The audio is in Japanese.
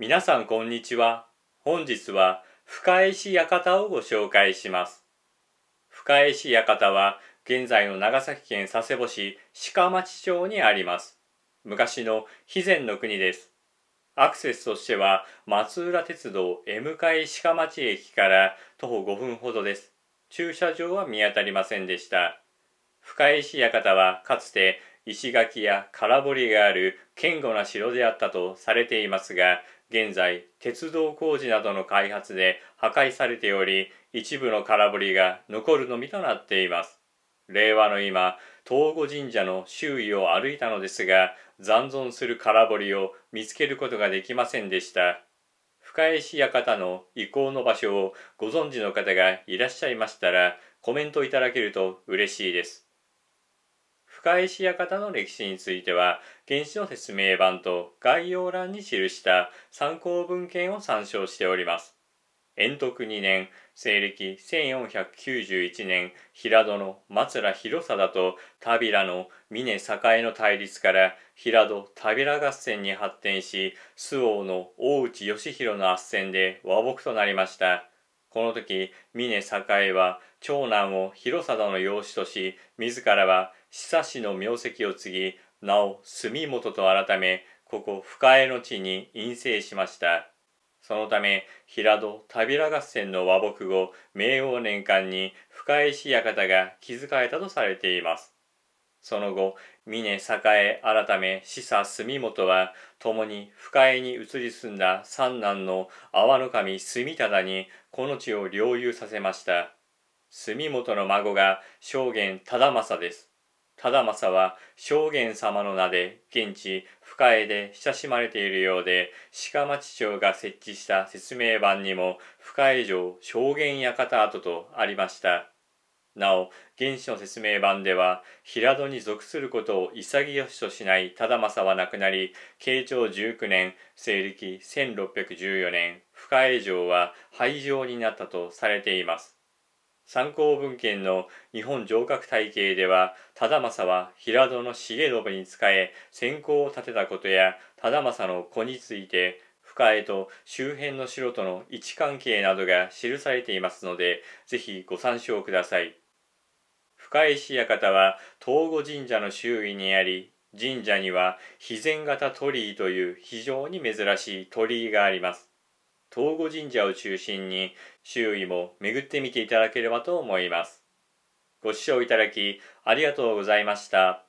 皆さんこんにちは。本日は深江市館をご紹介します。深江市館は現在の長崎県佐世保市鹿町町にあります。昔の肥前の国です。アクセスとしては松浦鉄道 M 海鹿町駅から徒歩5分ほどです。駐車場は見当たりませんでした。深江市館はかつて石垣や空堀がある堅固な城であったとされていますが、現在鉄道工事などの開発で破壊されており一部の空振りが残るのみとなっています令和の今東郷神社の周囲を歩いたのですが残存する空堀を見つけることができませんでした深市館の遺構の場所をご存知の方がいらっしゃいましたらコメントいただけると嬉しいです深石館の歴史については原子の説明版と概要欄に記した参考文献を参照しております延徳2年西暦1491年平戸の松良広貞と田平の峰栄の対立から平戸田平合戦に発展し周防の大内義弘の圧戦で和睦となりましたこの時峰栄は長男を広貞の養子とし自らは久氏の名跡を継ぎ名を住元と改めここ深江の地に院生しましたそのため平戸田平合戦の和睦後明王年間に深江氏館が築かれたとされていますその後峰栄改め示唆住元は共に深江に移り住んだ三男の阿波守住忠にこの地を領有させました住元の孫が正元忠政です忠政は正元様の名で現地深江で親しまれているようで鹿町町が設置した説明板にも深江城正元館跡とありましたなお原始の説明版では平戸に属することを潔しとしない忠政は亡くなり慶長19年西暦1614年深江城は廃城になったとされています参考文献の日本城郭体系では忠政は平戸の重信に仕え先行を立てたことや忠政の子について深江と周辺の城との位置関係などが記されていますので、ぜひご参照ください。深石館は東郷神社の周囲にあり神社には肥前型鳥居という非常に珍しい鳥居があります東郷神社を中心に周囲も巡ってみていただければと思いますご視聴いただきありがとうございました